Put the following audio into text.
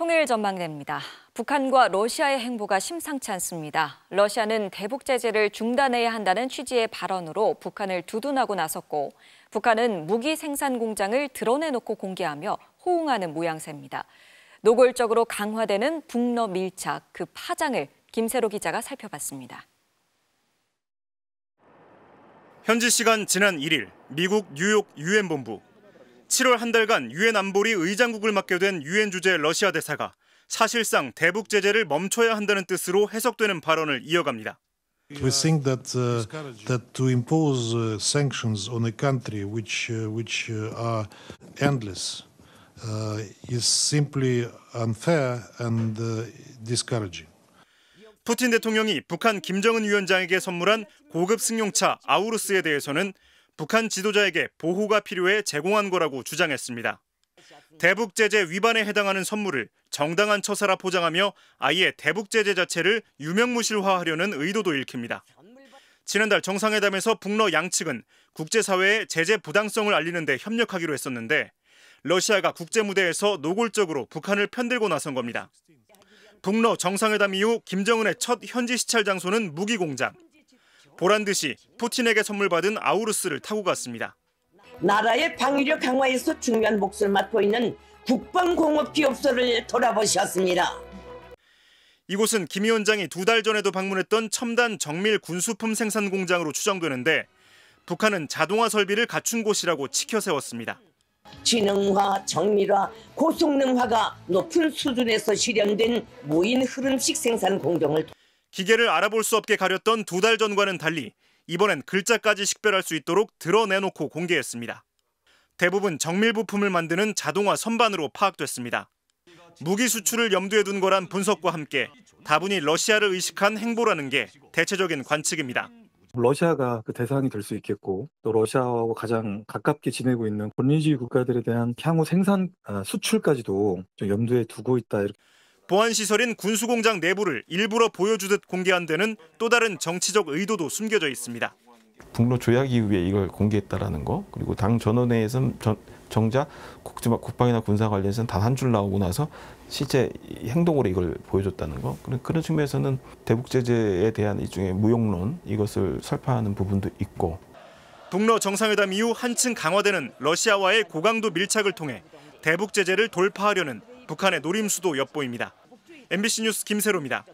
통일 전망대입니다 북한과 러시아의 행보가 심상치 않습니다. 러시아는 대북 제재를 중단해야 한다는 취지의 발언으로 북한을 두둔하고 나섰고 북한은 무기 생산 공장을 드러내놓고 공개하며 호응하는 모양새입니다. 노골적으로 강화되는 북러 밀착 그 파장을 김세로 기자가 살펴봤습니다. 현지 시간 지난 1일 미국 뉴욕 유엔 본부 7월 한 달간 유엔 안보리 의장국을 맡게 된 유엔 주재 러시아 대사가 사실상 대북 제재를 멈춰야 한다는 뜻으로 해석되는 발언을 이어갑니다. We think that uh, that to impose uh, sanctions on a country which uh, which are endless is simply unfair and discouraging. 푸틴 대통령이 북한 김정은 위원장에게 선물한 고급 승용차 아우루스에 대해서는 북한 지도자에게 보호가 필요해 제공한 거라고 주장했습니다. 대북 제재 위반에 해당하는 선물을 정당한 처사라 포장하며 아예 대북 제재 자체를 유명무실화하려는 의도도 읽힙니다. 지난달 정상회담에서 북러 양측은 국제사회의 제재 부당성을 알리는 데 협력하기로 했었는데 러시아가 국제무대에서 노골적으로 북한을 편들고 나선 겁니다. 북러 정상회담 이후 김정은의 첫 현지 시찰 장소는 무기 공장. 보란 듯이 푸틴에게 선물받은 아우루스를 타고 갔습니다. 나라의 방위력 강화에서 중요한 몫을 맡고 있는 국방공업기업소를 돌아보셨습니다. 이곳은 김 위원장이 두 달 전에도 방문했던 첨단 정밀 군수품 생산 공장으로 추정되는데 북한은 자동화 설비를 갖춘 곳이라고 치켜세웠습니다. 지능화, 정밀화, 고성능화가 높은 수준에서 실현된 무인 흐름식 생산 공정을 기계를 알아볼 수 없게 가렸던 두 달 전과는 달리 이번엔 글자까지 식별할 수 있도록 드러내놓고 공개했습니다. 대부분 정밀 부품을 만드는 자동화 선반으로 파악됐습니다. 무기 수출을 염두에 둔 거란 분석과 함께 다분히 러시아를 의식한 행보라는 게 대체적인 관측입니다. 러시아가 그 대상이 될 수 있겠고 또 러시아하고 가장 가깝게 지내고 있는 권위주의 국가들에 대한 향후 생산 아, 수출까지도 염두에 두고 있다. 이렇게. 보안시설인 군수공장 내부를 일부러 보여주듯 공개한 데는 또 다른 정치적 의도도 숨겨져 있습니다. 북로 조약 이후에 이걸 공개했다라는 거 그리고 당 전원회에서는 정작 국방이나 군사 관련해서는 단한 줄 나오고 나서 실제 행동으로 이걸 보여줬다는 거 그런, 그런 측면에서는 대북 제재에 대한 일종의 무용론 이것을 설파하는 부분도 있고 북러 정상회담 이후 한층 강화되는 러시아와의 고강도 밀착을 통해 대북 제재를 돌파하려는 북한의 노림수도 엿보입니다. MBC 뉴스 김세로입니다.